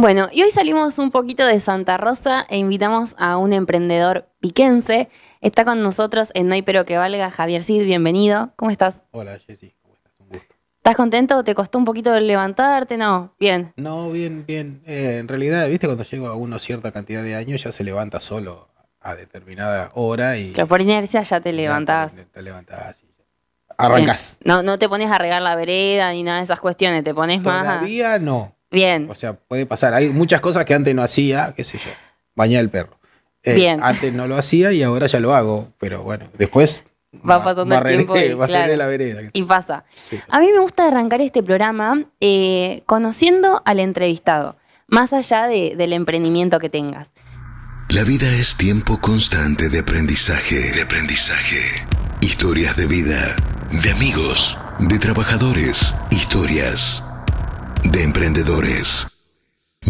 Bueno, y hoy salimos un poquito de Santa Rosa e invitamos a un emprendedor piquense. Está con nosotros en No hay pero que valga, Javier Cid, bienvenido. ¿Cómo estás? Hola, Jessy. ¿Cómo estás? Un gusto. ¿Estás contento? ¿Te costó un poquito levantarte? No, bien. No, bien, bien. Eh, en realidad, viste, cuando llego a uno cierta cantidad de años ya se levanta solo a determinada hora y... Pero por inercia ya te levantás. te, levantás. y arrancás. No, no te pones a regar la vereda ni nada de esas cuestiones, te pones más... Todavía no Bien. O sea, puede pasar. Hay muchas cosas que antes no hacía, qué sé yo, bañar el perro. Eh, Bien. Antes no lo hacía y ahora ya lo hago, pero bueno, después va pasando el tiempo y, la vereda. y pasa. A mí me gusta arrancar este programa eh, conociendo al entrevistado, más allá del emprendimiento que tengas. La vida es tiempo constante de aprendizaje, de aprendizaje. Historias de vida, de amigos, de trabajadores, historias de emprendedores.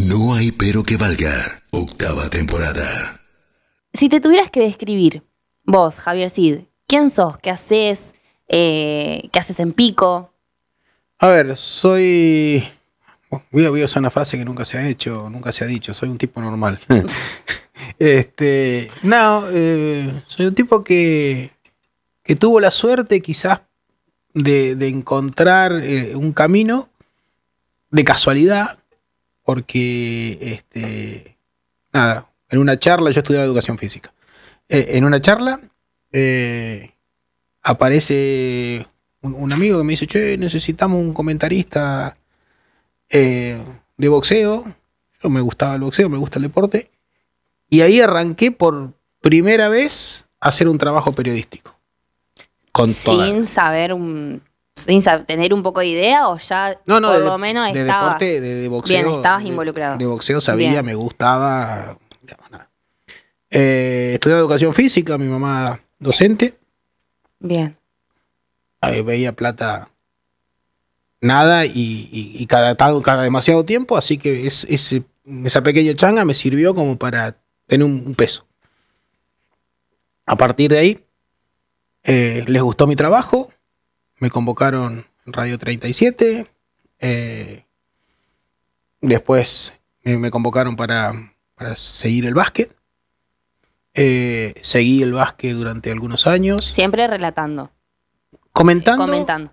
No hay pero que valga. Octava temporada. Si te tuvieras que describir, vos, Javier Cid, ¿quién sos? ¿Qué haces? Eh, ¿Qué haces en pico? A ver, soy. Voy a, usar una frase que nunca se ha hecho, nunca se ha dicho. Soy un tipo normal. Este, no, eh, soy un tipo que, que, tuvo la suerte quizás de, encontrar eh, un camino de casualidad, porque, este, nada, en una charla, yo estudiaba educación física, eh, en una charla eh, aparece un, amigo que me dice, che, necesitamos un comentarista eh, de boxeo, yo me gustaba el boxeo, me gusta el deporte, y ahí arranqué por primera vez a hacer un trabajo periodístico. Sin saber un sin tener un poco de idea o ya por lo menos estaba bien, estabas involucrado. De, boxeo sabía, me gustaba. Nada. Eh, estudiaba educación física, mi mamá docente. Bien. veía plata nada y, cada, demasiado tiempo, así que esa pequeña changa me sirvió como para tener un, peso. A partir de ahí, eh, les gustó mi trabajo, me convocaron en Radio 37. Eh, después me, convocaron para, seguir el básquet. Eh, seguí el básquet durante algunos años. Siempre relatando. Comentando.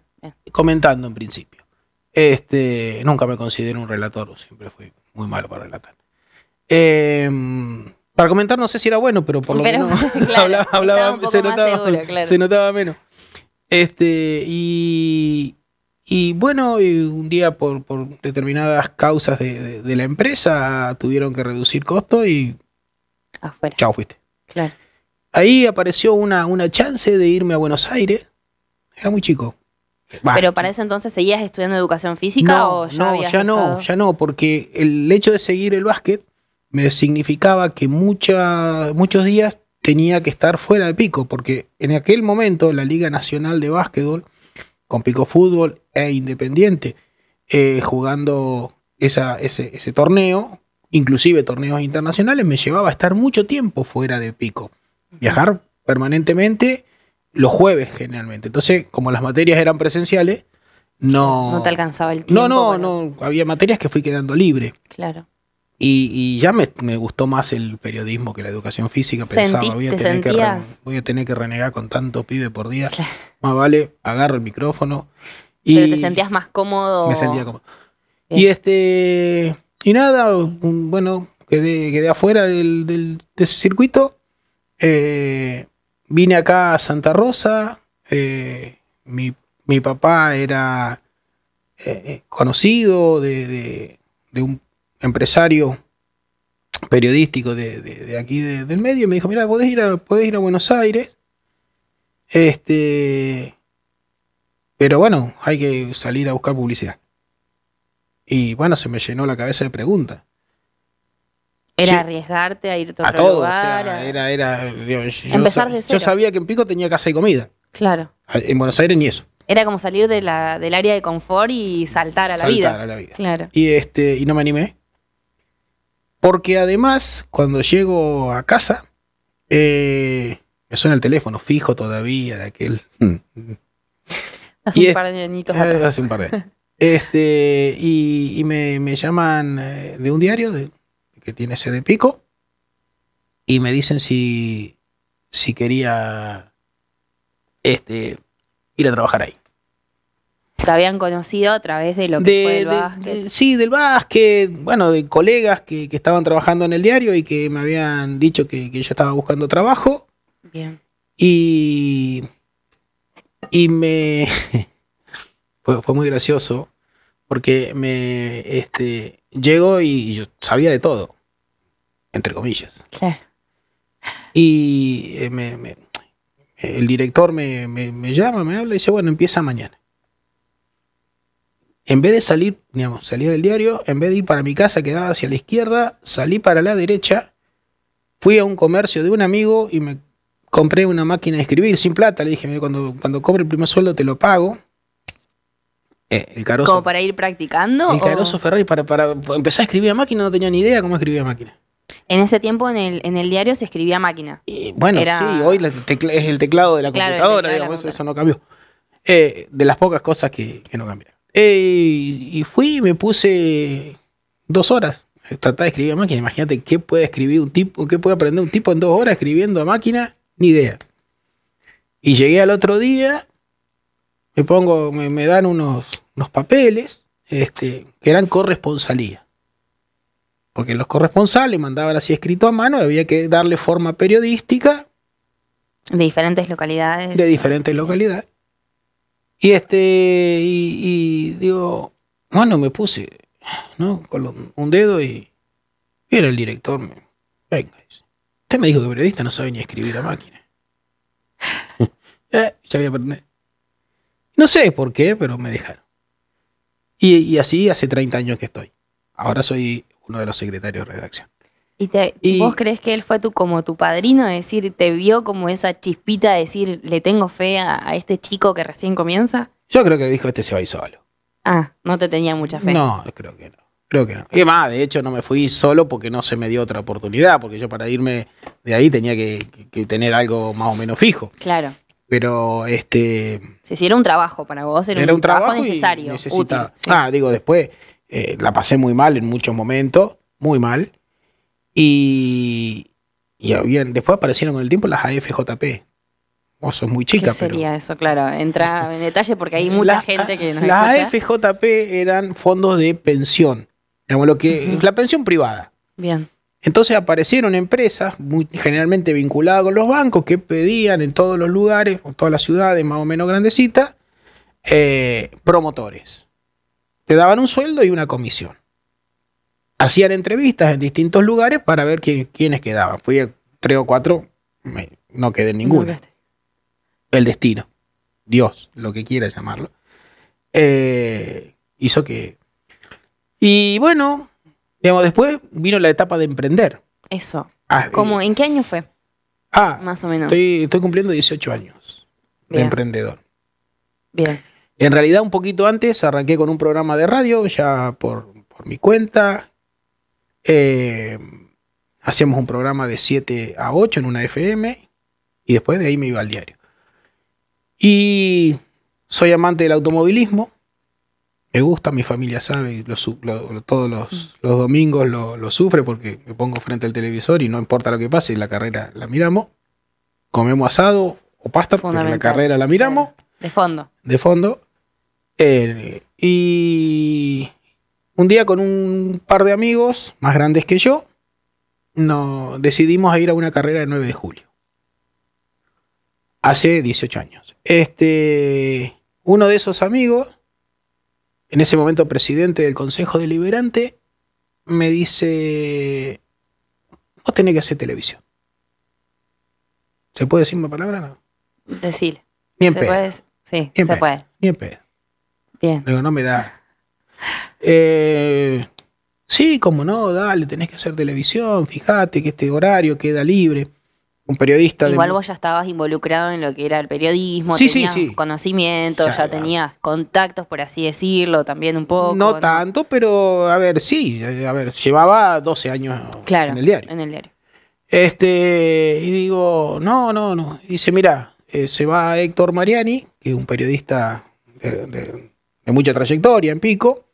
comentando. en principio. Este, nunca me considero un relator, siempre fui muy malo para relatar. Em, para comentar no sé si era bueno, pero por lo menos hablaba, se notaba menos. Este, y, y bueno, un día por, determinadas causas de, la empresa tuvieron que reducir costos y. Afuera. Chao, fuiste. Claro. Ahí apareció una, una chance de irme a Buenos Aires. Era muy chico. Pero para ese entonces seguías estudiando educación física no, o ya No, ya no, ya no, porque el hecho de seguir el básquet me significaba que muchos días tenía que estar fuera de Pico, porque en aquel momento la Liga Nacional de Básquetbol, con Pico Fútbol e Independiente, eh, jugando ese, torneo, inclusive torneos internacionales, me llevaba a estar mucho tiempo fuera de Pico. Viajar permanentemente los jueves generalmente. Entonces, como las materias eran presenciales, no... No te alcanzaba el tiempo. No, no, no. Había materias que fui quedando libre. Claro. Y, ya me, gustó más el periodismo que la educación física. Pensaba, voy, a tener que renegar con tanto pibe por día. Más vale, agarro el micrófono. Y Pero te sentías más cómodo. Me sentía cómodo. Y este. Y nada, bueno, quedé, quedé afuera del, de ese circuito. Eh, vine acá a Santa Rosa. Eh, mi, papá era eh, conocido de, de, de un empresario periodístico de, aquí del medio, me dijo, mira, podés ir a, podés ir a Buenos Aires, este, pero bueno, hay que salir a buscar publicidad. Y bueno, se me llenó la cabeza de preguntas. Era arriesgarte a ir a, a todo, era, yo, sabía que en Pico tenía casa y comida. Claro. Ah, en Buenos Aires ni eso. Era como salir del área de confort y saltar a la vida. Saltar a la vida. Y este, y no me animé. Porque además, cuando llego a casa, eh, me suena el teléfono fijo todavía de aquel. Hace un par de añitos. Hace un par este, y, me, llaman eh, de un diario que tiene sede en Pico y me dicen si, si quería este, ir a trabajar ahí. ¿Te habían conocido a través de lo que fue el básquet. sí, del básquet, bueno, de colegas que, estaban trabajando en el diario y que me habían dicho que, yo estaba buscando trabajo. Bien. Y, me... fue, muy gracioso porque me este, llegó y yo sabía de todo, entre comillas. Y eh, me, el director me llama, me habla y dice, bueno, empieza mañana en vez de salir, digamos, salir del diario, en vez de ir para mi casa que daba hacia la izquierda, salí para la derecha, fui a un comercio de un amigo y me compré una máquina de escribir sin plata. Le dije, cuando, cuando cobre el primer sueldo te lo pago. Eh, el ¿Como para ir practicando? El carozo Ferrari, para, empezar a escribir a máquina, no tenía ni idea cómo escribía a máquina. En ese tiempo en el, diario se escribía a máquina. bueno, sí, hoy es el teclado de la computadora, digamos, eso, no cambió. Eh, de las pocas cosas que, que no cambiaron. Eh, y fui y me puse dos horas. Tratar de escribir a máquina. Imagínate qué puede escribir un tipo, qué puede aprender un tipo en dos horas escribiendo a máquina, ni idea. Y llegué al otro día, me pongo, me, dan unos, unos papeles este, que eran corresponsalía. Porque los corresponsales mandaban así escrito a mano, había que darle forma periodística. De diferentes localidades. De diferentes localidades. Y este, y, digo, bueno, me puse, ¿no? Con un dedo y, era el director. Me, Venga, dice. Usted me dijo que periodista no sabe ni escribir a máquina. Eh, ya No sé por qué, pero me dejaron. y así hace 30 años que estoy. Ahora soy uno de los secretarios de redacción. ¿Y, vos crees que él fue tu, como tu padrino? Es decir, ¿te vio como esa chispita de decir, le tengo fe a, este chico que recién comienza? Yo creo que dijo, este se va a ir solo. Ah, no te tenía mucha fe. No, creo que no. Creo que no. Y más, de hecho, no me fui solo porque no se me dio otra oportunidad, porque yo para irme de ahí tenía que, tener algo más o menos fijo. Claro. Pero este. sí sí, era un trabajo para vos, era, un, trabajo, necesario. Ah, digo, después eh, la pasé muy mal en muchos momentos, muy mal y, bien, después aparecieron con el tiempo las AFJP. Vos son muy chicas. ¿Qué sería eso? Claro, entra en detalle porque hay mucha gente que nos Las AFJP eran fondos de pensión, lo que la pensión privada. Bien. Entonces aparecieron empresas generalmente vinculadas con los bancos que pedían en todos los lugares, en todas las ciudades más o menos grandecitas, eh, promotores. Te daban un sueldo y una comisión hacían entrevistas en distintos lugares para ver quiénes quedaban. Fui a tres o cuatro, no quedé en ninguno. El destino, Dios, lo que quiera llamarlo, eh, hizo que... Y bueno, digamos, después vino la etapa de emprender. Eso. Ah, ¿En qué año fue? Ah, más o menos. Estoy, cumpliendo 18 años de emprendedor. Bien. En realidad, un poquito antes arranqué con un programa de radio, ya por mi cuenta, eh, hacíamos un programa de 7 a 8 en una FM y después de ahí me iba al diario. Y soy amante del automovilismo. Me gusta, mi familia sabe, todos los, mm. domingos lo, sufre porque me pongo frente al televisor y no importa lo que pase, la carrera la miramos. Comemos asado o pasta, pero la carrera la miramos. De fondo. De fondo. Eh, y un día con un par de amigos más grandes que yo, nos decidimos ir a una carrera el 9 de julio. Hace 18 años. Este, uno de esos amigos, en ese momento presidente del Consejo Deliberante, me dice, vos tenés que hacer televisión. ¿Se puede decir una palabra? No. Decir. se puede, sí, se puede. Bien. no me da. Eh, sí, como no, dale, tenés que hacer televisión, fíjate que este horario queda libre. Un periodista. Igual vos ya estabas involucrado en lo que era el periodismo, tenías conocimiento ya, tenías contactos, por así decirlo, también un poco. No, tanto, pero a ver, sí, a ver, llevaba 12 años en el diario. En Este, y digo, no, no, no. dice, mira, eh, se va Héctor Mariani, que es un periodista de mucha trayectoria en Pico,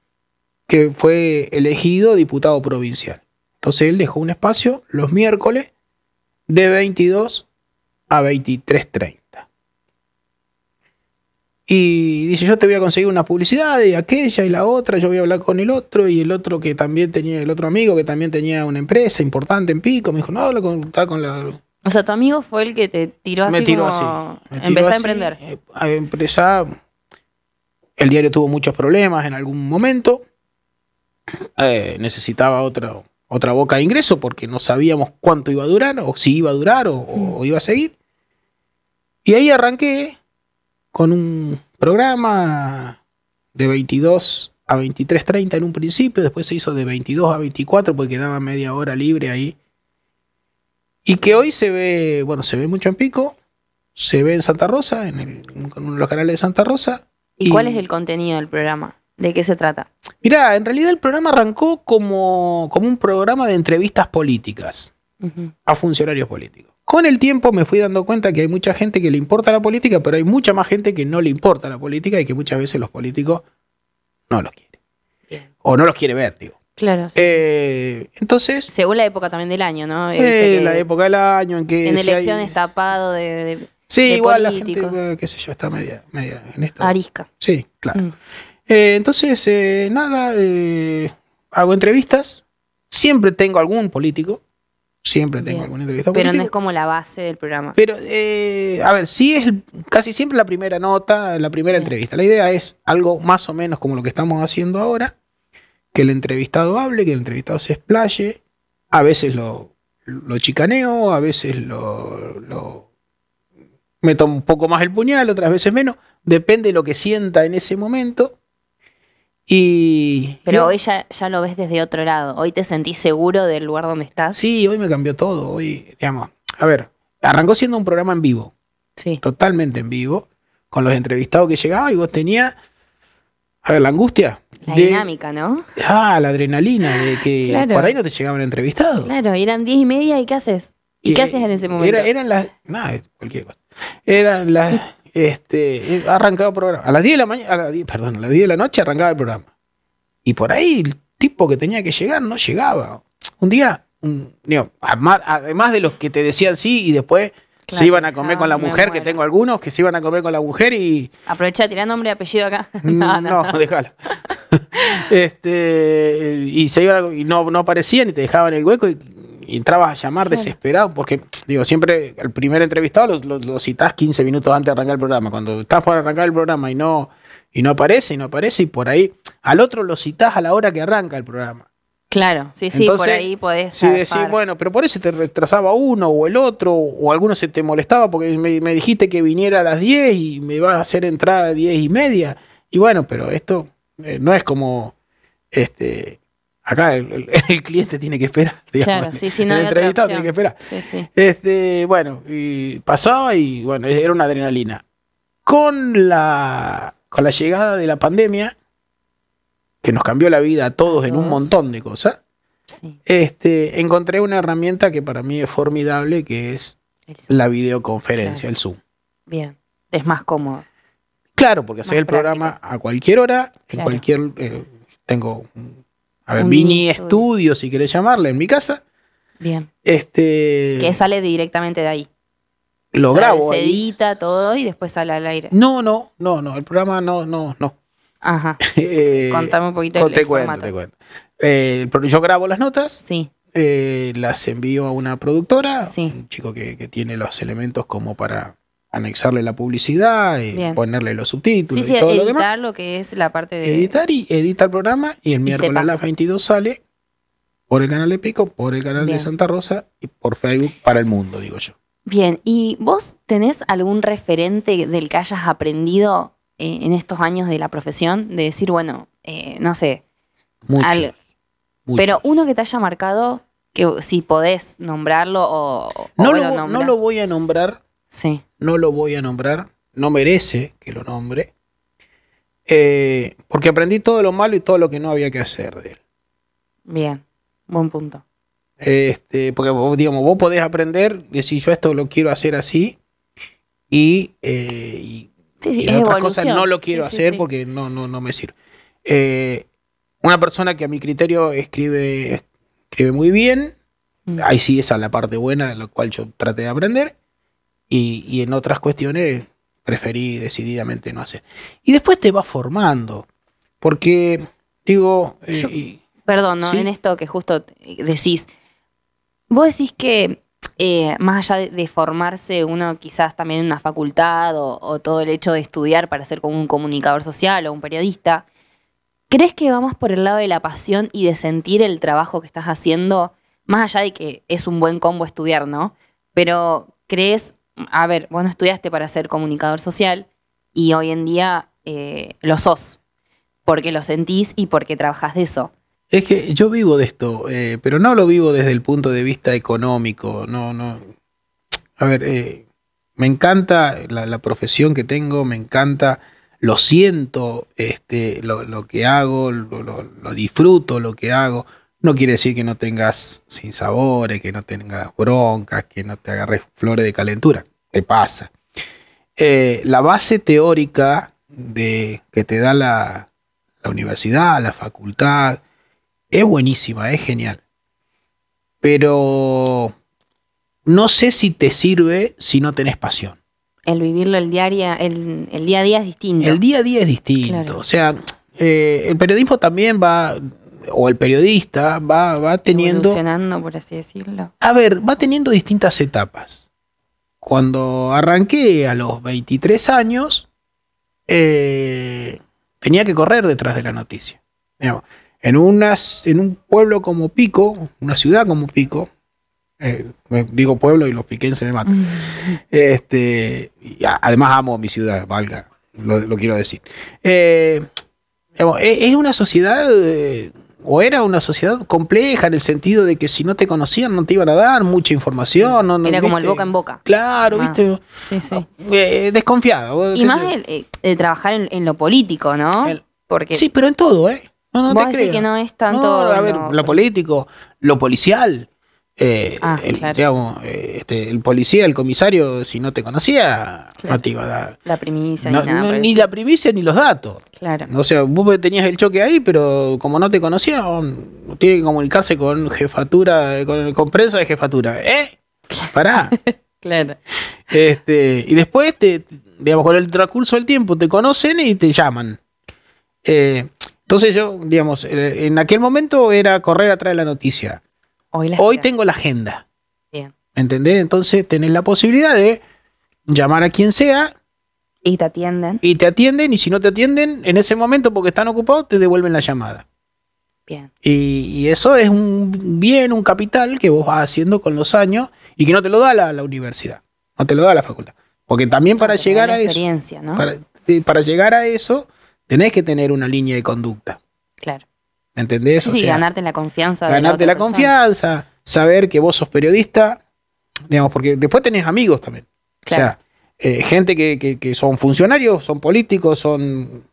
que fue elegido diputado provincial. Entonces él dejó un espacio los miércoles de 22 a 23.30. Y dice, yo te voy a conseguir una publicidad y aquella y la otra, yo voy a hablar con el otro y el otro que también tenía, el otro amigo que también tenía una empresa importante en Pico, me dijo, no, lo consulta con la... O sea, tu amigo fue el que te tiró así. Me tiró así. Me eh, a emprender. a empresa El diario tuvo muchos problemas en algún momento. Eh, necesitaba otra, otra boca de ingreso porque no sabíamos cuánto iba a durar, o si iba a durar, o, mm. iba a seguir. Y ahí arranqué con un programa de 22 a 23.30 en un principio, después se hizo de 22 a 24 porque quedaba media hora libre ahí. Y que hoy se ve, bueno, se ve mucho en Pico, se ve en Santa Rosa, en, uno de los canales de Santa Rosa. y cuál es el contenido del programa? de qué se trata. Mirá, en realidad el programa arrancó como, un programa de entrevistas políticas a funcionarios políticos. Con el tiempo me fui dando cuenta que hay mucha gente que le importa la política, pero hay mucha más gente que no le importa la política y que muchas veces los políticos no los quieren. O no los quiere ver, digo. Claro. Sí, eh, entonces. Según la época también del año, ¿no? Eh, la época del año en que. En elecciones tapado de. de sí, igual la gente, eh, qué sé yo, está media, Arisca. Sí, claro. Mm. Eh, entonces, eh, nada, eh, hago entrevistas. Siempre tengo algún político. Siempre tengo algún alguna entrevista. Pero no es como la base del programa. Pero, a ver, sí es casi siempre la primera nota, la primera entrevista. La idea es algo más o menos como lo que estamos haciendo ahora. Que el entrevistado hable, que el entrevistado se explaye. A veces lo, chicaneo, a veces lo, lo meto un poco más el puñal, otras veces menos. Depende de lo que sienta en ese momento. Y, Pero hoy ya, lo ves desde otro lado. Hoy te sentís seguro del lugar donde estás. Sí, hoy me cambió todo. Hoy, digamos, a ver, arrancó siendo un programa en vivo. Sí. Totalmente en vivo. Con los entrevistados que llegaban y vos tenías. A ver, la angustia. La dinámica, ¿no? Ah, la adrenalina de que por ahí no te llegaban entrevistados. Claro, eran diez y media y ¿qué haces? ¿Y qué haces en ese momento? eran las. Nada, cualquier cosa. Eran las. Este, eh, arrancaba el programa. A las 10 de la mañana, perdón, a las 10 de la noche arrancaba el programa. Y por ahí el tipo que tenía que llegar no llegaba. Un día, además de los que te decían sí y después se iban a comer con la mujer, que tengo algunos que se iban a comer con la mujer y. Aprovecha, tirando nombre y apellido acá. Mm, no, déjalo. este, y se iban y no, no aparecían y te dejaban el hueco y y entrabas a llamar desesperado, porque digo, siempre el primer entrevistado lo, citás 15 minutos antes de arrancar el programa. Cuando estás para arrancar el programa y no, y no aparece, y no aparece, y por ahí al otro lo citás a la hora que arranca el programa. Claro, sí, sí, por ahí podés. Sí, decir bueno, pero por eso te retrasaba uno o el otro, o alguno se te molestaba porque me, dijiste que viniera a las 10 y me vas a hacer entrada a 10 y media. Y bueno, pero esto eh, no es como este Acá el, cliente tiene que esperar. Claro, sí, no el entrevistado tiene que esperar. Sí, sí. Este, bueno, y pasaba y bueno, era una adrenalina. Con la, con la llegada de la pandemia, que nos cambió la vida a todos, en un montón de cosas, este, encontré una herramienta que para mí es formidable, que es la videoconferencia, el Zoom. Bien, es más cómodo. Claro, porque haces el programa a cualquier hora, en cualquier... Eh, tengo a ver, Vini Estudio, si querés llamarle, en mi casa. Bien. Este. Que sale directamente de ahí. Lo grabo. Se edita todo y después sale al aire. No, no, no, no. El programa no, no, no. Ajá. Eh, Contame un poquito el, te Te cuento. Eh, yo grabo las notas. Sí. Eh, las envío a una productora. Sí. Un chico que, que tiene los elementos como para anexarle la publicidad, eh, ponerle los subtítulos. y todo lo, demás. lo que es la parte de... Editar y editar el programa y el miércoles a las 22 sale por el canal de Pico, por el canal de Santa Rosa y por Facebook para el mundo, digo yo. Bien, ¿y vos tenés algún referente del que hayas aprendido eh, en estos años de la profesión? De decir, bueno, eh, no sé. Muchos, Pero uno que te haya marcado, que si podés nombrarlo o... No, lo, no lo voy a nombrar no lo voy a nombrar, no merece que lo nombre, eh, porque aprendí todo lo malo y todo lo que no había que hacer de él. Bien, buen punto. Este, porque vos, digamos, vos podés aprender, decir yo esto lo quiero hacer así y, eh, otras cosas no lo quiero hacer porque no, no, me sirve. Eh, una persona que a mi criterio escribe, escribe muy bien, mm. ahí sí esa es la parte buena, de la cual yo traté de aprender, y, en otras cuestiones preferí decididamente no hacer. Y después te vas formando, porque digo... Eh, perdón, en esto que justo decís, vos decís que eh, más allá de, formarse uno quizás también en una facultad o, todo el hecho de estudiar para ser como un comunicador social o un periodista, ¿crees que vamos por el lado de la pasión y de sentir el trabajo que estás haciendo, más allá de que es un buen combo estudiar, ¿no? Pero crees a ver, bueno, estudiaste para ser comunicador social y hoy en día eh, lo sos, porque lo sentís y porque trabajás de eso. Es que yo vivo de esto, eh, pero no lo vivo desde el punto de vista económico, no, no. A ver, eh, me encanta la, profesión que tengo, me encanta, lo siento, este, lo, que hago, lo, disfruto, lo que hago. No quiere decir que no tengas sinsabores, que no tengas broncas, que no te agarres flores de calentura te pasa. Eh, la base teórica de, que te da la, universidad, la facultad, es buenísima, es genial. Pero no sé si te sirve si no tenés pasión. El vivirlo el, el, día a día es distinto. El día a día es distinto. O sea, eh, el periodismo también va, o el periodista va, va teniendo... por así decirlo. A ver, va teniendo distintas etapas cuando arranqué a los 23 años, eh, tenía que correr detrás de la noticia. en, unas, en un pueblo como Pico, una ciudad como Pico, eh, digo pueblo y los piquenses me matan. Mm. este, además amo mi ciudad, valga, lo, quiero decir. Eh, e, es, una sociedad o era una sociedad compleja en el sentido de que si no te conocían no te iban a dar mucha información. era como el boca en boca. Claro, ¿viste? Sí, sí. Ah, eh, desconfiado. Y más eh, trabajar en, lo político, ¿no? Porque sí, pero en todo, ¿eh? No, no ¿Vos te que no es tanto... a ver, lo político, lo policial, eh, ah, eh, este, el, policía, el comisario, si no te conocía, no te iba a dar. La ni, la primicia ni los datos. Claro. O sea, vos tenías el choque ahí, pero como no te conocía, oh, tiene que comunicarse con jefatura, eh, con, prensa de jefatura. ¿Eh? ¿Para? claro. Este, y después, te, digamos, con el transcurso del tiempo, te conocen y te llaman. entonces yo, digamos, en aquel momento era correr atrás de la noticia. Hoy, tengo la agenda. Bien. ¿Entendés? Entonces tenés la posibilidad de llamar a quien sea. Y te atienden. Y te atienden, y si no te atienden, en ese momento, porque están ocupados, te devuelven la llamada. Bien. Y, eso es un bien, un capital que vos vas haciendo con los años y que no te lo da la, universidad, no te lo da la facultad. Porque también para llegar a eso, eh, para, llegar a eso, tenés que tener una línea de conducta. Claro. ¿Entendés? Sí, ganarte la confianza. Ganarte la, confianza, saber que vos sos periodista, digamos, porque después tenés amigos también. O sea, eh, gente que, son funcionarios, son políticos, son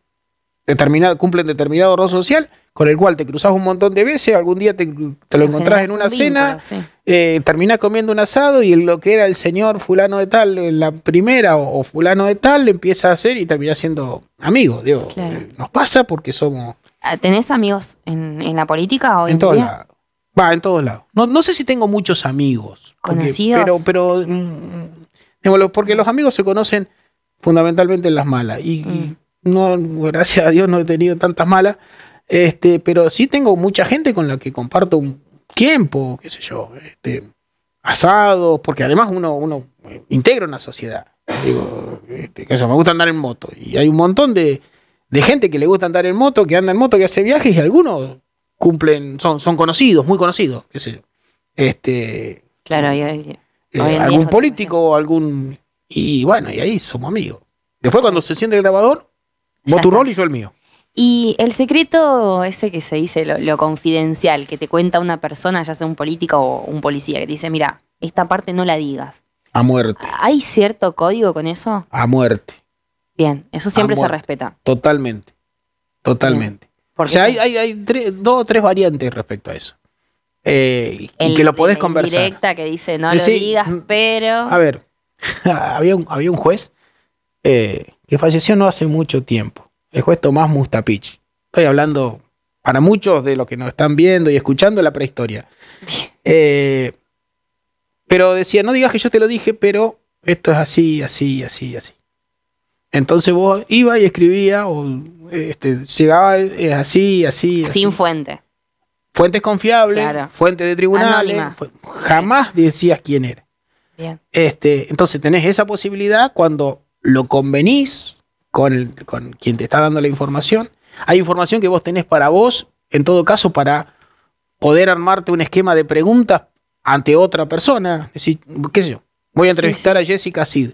determinado, cumplen determinado rol social, con el cual te cruzas un montón de veces, algún día te, lo encontrás en una cena, eh, terminás comiendo un asado y lo que era el señor fulano de tal, eh, la primera o, fulano de tal, empieza a hacer y terminás siendo amigo. Digo, nos pasa porque somos... Ah, ¿Tenés amigos en, la política o en, todos lados. Va, en todos lados. No, sé si tengo muchos amigos. ¿Conocidos? pero, pero. Mm, porque los amigos se conocen fundamentalmente en las malas. Y, mm. no, gracias a Dios no he tenido tantas malas. Este, pero sí tengo mucha gente con la que comparto un tiempo, qué sé yo, este, asados, porque además uno, uno eh, integra una sociedad. Digo, este, que eso, me gusta andar en moto. Y hay un montón de de gente que le gusta andar en moto, que anda en moto, que hace viajes y algunos cumplen, son, son conocidos, muy conocidos, qué sé yo. Este, claro, hay eh, algún político o algún... Y bueno, y ahí somos amigos. Después cuando se siente el grabador, vos tu rol y yo el mío. Y el secreto ese que se dice, lo, lo, confidencial, que te cuenta una persona, ya sea un político o un policía, que te dice, mira, esta parte no la digas. A muerte. ¿Hay cierto código con eso? A muerte. Bien, eso siempre se respeta. Totalmente, totalmente. O sea, hay, dos o tres variantes respecto a eso. Eh, y que lo podés conversar. directa que dice, no lo digas, mm, pero... A ver, había, un, había un juez eh, que falleció no hace mucho tiempo. El juez Tomás Mustapich. Estoy hablando para muchos de los que nos están viendo y escuchando la prehistoria. Eh, pero decía, no digas que yo te lo dije, pero esto es así, así, así, así. Entonces vos ibas y escribías, o este, llegaba eh, así, así. Sin fuentes fuente. Fuentes confiables, fuentes de tribunales. jamás decías quién era. Bien. Este, entonces tenés esa posibilidad cuando lo convenís con, con quien te está dando la información. Hay información que vos tenés para vos, en todo caso, para poder armarte un esquema de preguntas ante otra persona. Es decir, qué sé yo, voy a entrevistar a Jessica Sid.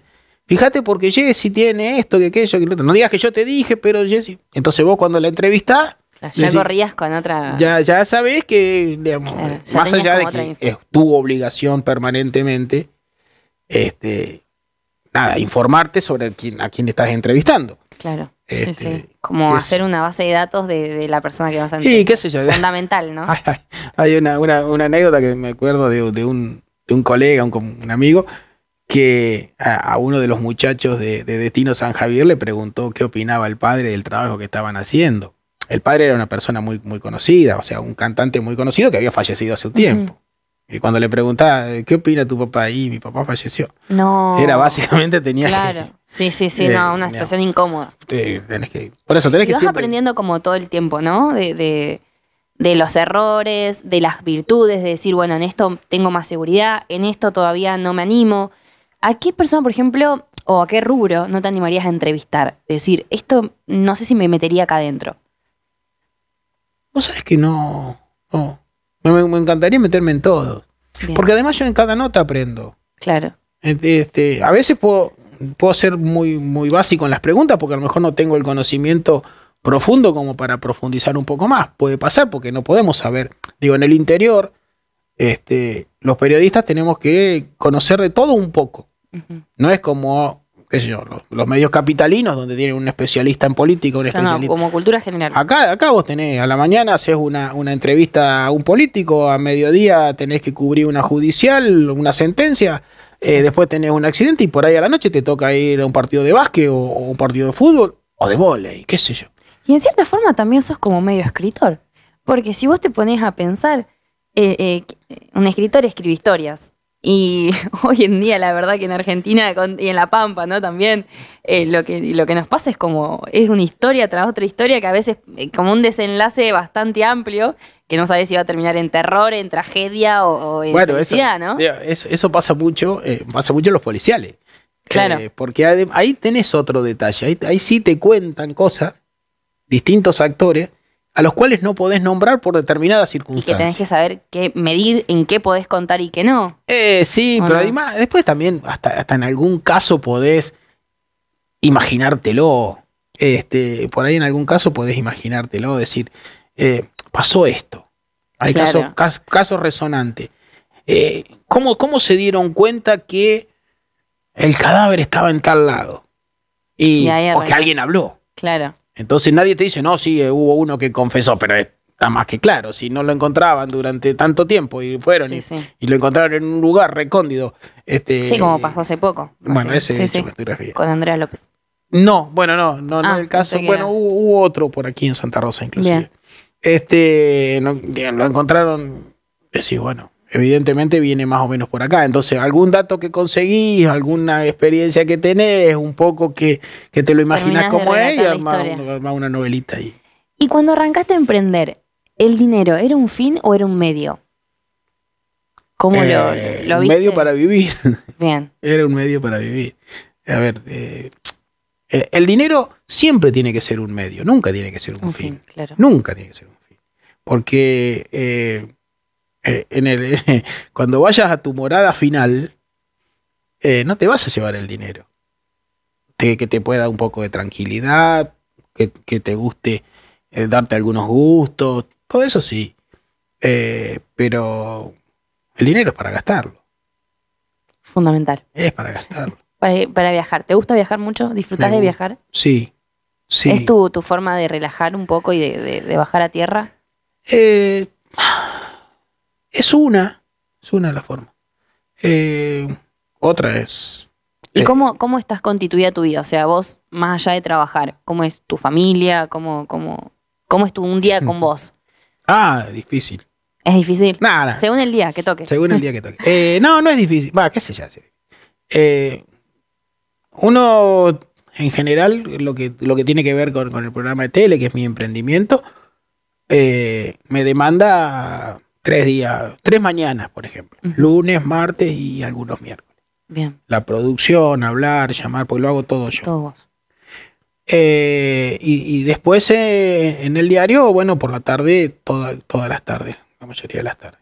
Fíjate porque Jesse tiene esto, que aquello, que lo otro. No digas que yo te dije, pero Jesse. Entonces vos cuando la entrevistás. Ya corrías con otra. Ya, ya sabés que, digamos, más allá de que es tu obligación permanentemente, este, nada, informarte sobre quién, a quién estás entrevistando. Claro. Este, como hacer una base de datos de, la persona que vas a entrevistar. qué sé yo. Fundamental, ¿no? Hay, una, una, anécdota que me acuerdo de, un, de un colega, un, un amigo, que a, uno de los muchachos de, Destino San Javier le preguntó qué opinaba el padre del trabajo que estaban haciendo. El padre era una persona muy, muy conocida, o sea, un cantante muy conocido que había fallecido hace un tiempo. Y cuando le preguntaba, eh, ¿qué opina tu papá? ahí, mi papá falleció. No. Era básicamente, tenía Claro. sí, sí, sí, eh, una situación incómoda. por eso tenés que vas aprendiendo como todo el tiempo, ¿no? De, de, de, los errores, de las virtudes, de decir, bueno, en esto tengo más seguridad, en esto todavía no me animo. ¿A qué persona, por ejemplo, o a qué rubro no te animarías a entrevistar? Es decir, esto no sé si me metería acá adentro. Vos sabés que no. Me, encantaría meterme en todo. Porque además yo en cada nota aprendo. Claro. Este, a veces puedo, puedo ser muy, muy básico en las preguntas porque a lo mejor no tengo el conocimiento profundo como para profundizar un poco más. Puede pasar porque no podemos saber. Digo, en el interior este, los periodistas tenemos que conocer de todo un poco. No es como, qué sé yo, los, medios capitalinos donde tienen un especialista en política, un especialista. como cultura general. Acá, vos tenés, a la mañana haces una, una entrevista a un político, a mediodía tenés que cubrir una judicial, una sentencia. Eh, después tenés un accidente y por ahí a la noche te toca ir a un partido de básquet o, un partido de fútbol o de volei, qué sé yo. Y en cierta forma también sos como medio escritor, porque si vos te pones a pensar, eh, eh, un escritor escribe historias. Y hoy en día, la verdad que en Argentina y en La Pampa, ¿no? También eh, lo, que, lo que nos pasa es como, es una historia tras otra historia que a veces, como un desenlace bastante amplio, que no sabes si va a terminar en terror, en tragedia o, en bueno, felicidad, eso, ¿no? Eso, pasa mucho, pasa mucho en los policiales. Claro. porque ahí tenés otro detalle, ahí sí te cuentan cosas, distintos actores, a los cuales no podés nombrar por determinadas circunstancias. Y que tenés que saber qué medir, en qué podés contar y qué no. Eh, sí, pero además, después también, hasta, hasta en algún caso podés imaginártelo. Este, por ahí en algún caso podés imaginártelo, decir, eh, pasó esto. Hay casos resonantes. Eh, ¿cómo, se dieron cuenta que el cadáver estaba en tal lado? porque alguien habló. Claro. Entonces nadie te dice, no, sí, eh, hubo uno que confesó, pero está más que claro, si no lo encontraban durante tanto tiempo y fueron y, lo encontraron en un lugar recóndido. Este, sí, como pasó hace poco. Bueno, ese es sí, fotografía. Con Andrea López. No, bueno, no, no, no ah, es el caso. Bueno, hubo, otro por aquí en Santa Rosa, inclusive. Este, lo encontraron, sí, bueno, evidentemente viene más o menos por acá. Entonces, algún dato que conseguís, alguna experiencia que tenés, un poco que, te lo imaginas como es, y una novelita ahí. Y cuando arrancaste a emprender, ¿el dinero era un fin o era un medio? ¿Cómo lo, lo, eh, Un medio para vivir. Bien. Era un medio para vivir. A ver, eh, eh, el dinero siempre tiene que ser un medio, nunca tiene que ser un, fin. Nunca tiene que ser un fin. Porque eh, cuando vayas a tu morada final, eh, no te vas a llevar el dinero. que te pueda dar un poco de tranquilidad, que, te guste eh, darte algunos gustos, todo eso sí. pero el dinero es para gastarlo. Fundamental. Es para gastarlo. Para, viajar. ¿Te gusta viajar mucho? ¿Disfrutas de viajar? Sí. sí. ¿Es tu, forma de relajar un poco y de, de bajar a tierra? Eh, es una, es una de las formas. Eh, otra es... ¿Y este. cómo, estás constituida tu vida? O sea, vos, más allá de trabajar, ¿cómo es tu familia? ¿Cómo, cómo, cómo es tu un día con vos? Ah, difícil. Es difícil. Nada. Según el día que toque. Según el día que toque. Eh, no, no es difícil. Va, qué sé yo. Eh, uno, en general, lo que, lo que tiene que ver con, el programa de tele, que es mi emprendimiento, me demanda tres días, tres mañanas, por ejemplo. Lunes, martes y algunos miércoles. Bien. La producción, hablar, llamar, pues lo hago todo yo. todos eh, y, después eh, en el diario, bueno, por la tarde, todas las tardes, la mayoría de las tardes.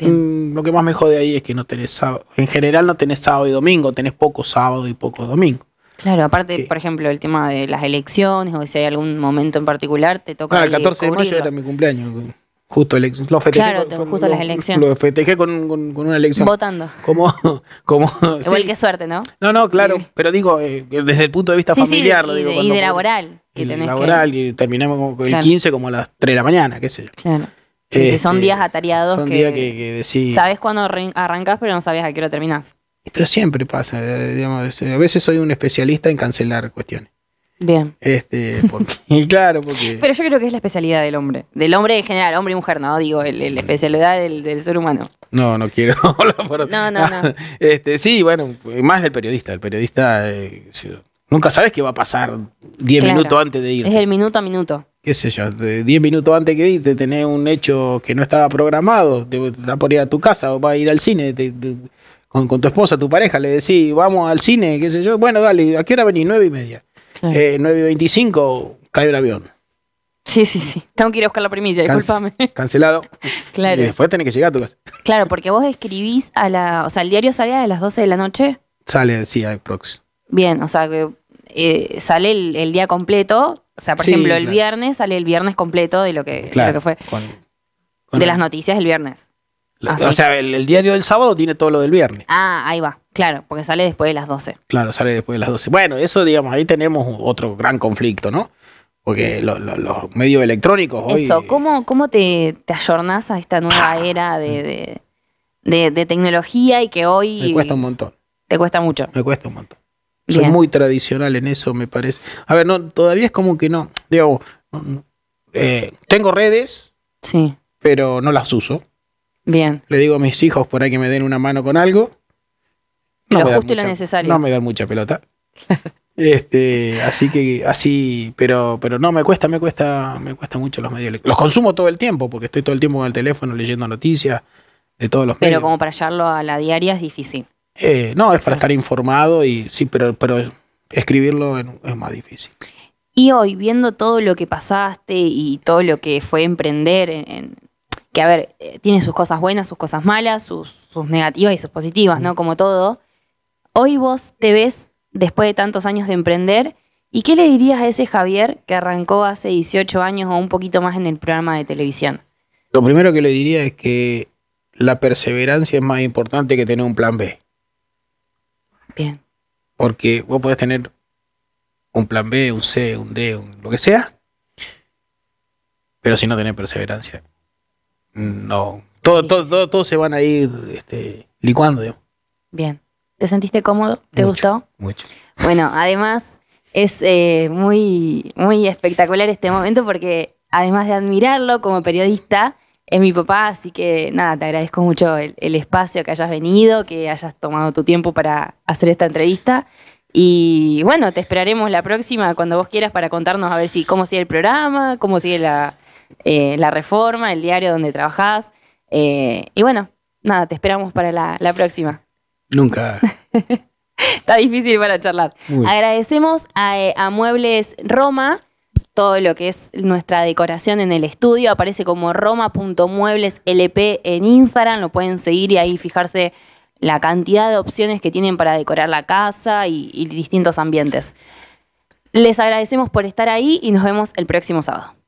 Mm, lo que más me jode ahí es que no tenés En general no tenés sábado y domingo, tenés poco sábado y poco domingo. Claro, aparte, por ejemplo, el tema de las elecciones o si hay algún momento en particular, te toca. Claro, el 14 de mayo era mi cumpleaños justo Lo claro, con, justo las elecciones. Lo festejé con, una elección. Votando. Como, como, Igual que suerte, ¿no? No, no, claro, pero digo, eh, desde el punto de vista familiar, lo digo. Y, de laboral. Que laboral, y terminamos con el 15 como a las 3 de la mañana, qué sé yo. Claro. son este, días atareados son días que, decís, sabes cuándo arrancas, pero no sabías a qué hora terminás. Pero siempre pasa, eh, digamos, a veces soy un especialista en cancelar cuestiones. Bien. Este, porque, claro, porque. Pero yo creo que es la especialidad del hombre. Del hombre en general, hombre y mujer, no, digo, la especialidad del, ser humano. No, no quiero No, no, no. Este, sí, bueno, más del periodista. El periodista. Eh, nunca sabes qué va a pasar 10 minutos antes de ir. Es el minuto a minuto. Qué sé yo, 10 minutos antes que irte, tenés un hecho que no estaba programado, te vas por ir a tu casa o vas a ir al cine. con, tu esposa, tu pareja, le decís, vamos al cine, qué sé yo, bueno, dale, ¿a qué hora venís? Nueve y media. Eh, 9 y 25 cae el avión. Sí, sí, sí. Tengo que ir a buscar la primicia, discúlpame. Cancelado. claro. Y después tenés que llegar tú. Claro, porque vos escribís a la. O sea, el diario sale a las 12 de la noche. Sale, sí, a Prox. Bien, o sea, que eh, sale el, día completo. O sea, por ejemplo, el viernes sale el viernes completo de lo que, fue. de las noticias del viernes. Ah, o sea, el, diario del sábado tiene todo lo del viernes. Ah, ahí va. Claro, porque sale después de las 12. Claro, sale después de las 12. Bueno, eso, digamos, ahí tenemos otro gran conflicto, ¿no? Porque los medios electrónicos. Hoy... Eso, ¿cómo, cómo te, te a esta nueva era mm. de, tecnología y que hoy. Me cuesta un montón. Te cuesta mucho. Me cuesta un montón. Soy muy tradicional en eso, me parece. A ver, no, todavía es como que no. Digo, eh, tengo redes. Sí. Pero no las uso. Bien. Le digo a mis hijos por ahí que me den una mano con algo. lo justo y lo necesario. No me dan mucha pelota. este, así que, así, pero, pero no, me cuesta, me cuesta, me cuesta mucho los medios. Los consumo todo el tiempo, porque estoy todo el tiempo con el teléfono leyendo noticias de todos los pero medios. Pero como para hallarlo a la diaria es difícil. Eh, no, es para estar informado y sí, pero, pero escribirlo es más difícil. Y hoy, viendo todo lo que pasaste y todo lo que fue emprender en que a ver, eh, tiene sus cosas buenas, sus cosas malas, sus, negativas y sus positivas, ¿no? Como todo. Hoy vos te ves, después de tantos años de emprender, ¿y qué le dirías a ese Javier que arrancó hace 18 años o un poquito más en el programa de televisión? Lo primero que le diría es que la perseverancia es más importante que tener un plan B. Bien. Porque vos podés tener un plan B, un C, un D, lo que sea, pero si no tenés perseverancia, no. Todo, todo, todo, se van a ir este, licuando, Bien. ¿Te sentiste cómodo? ¿Te gustó? Mucho. Bueno, además es eh, muy, muy espectacular este momento porque además de admirarlo como periodista, es mi papá, así que nada, te agradezco mucho el, el, espacio que hayas venido, que hayas tomado tu tiempo para hacer esta entrevista. Y bueno, te esperaremos la próxima cuando vos quieras para contarnos a ver si cómo sigue el programa, cómo sigue la, eh, la Reforma, el diario donde trabajás. Eh, y bueno, nada, te esperamos para la, la próxima. Nunca. Está difícil para charlar. Agradecemos eh, a, Muebles Roma todo lo que es nuestra decoración en el estudio. Aparece como roma.muebles.lp en Instagram. Lo pueden seguir y ahí fijarse la cantidad de opciones que tienen para decorar la casa y distintos ambientes. Les agradecemos por estar ahí y nos vemos el próximo sábado.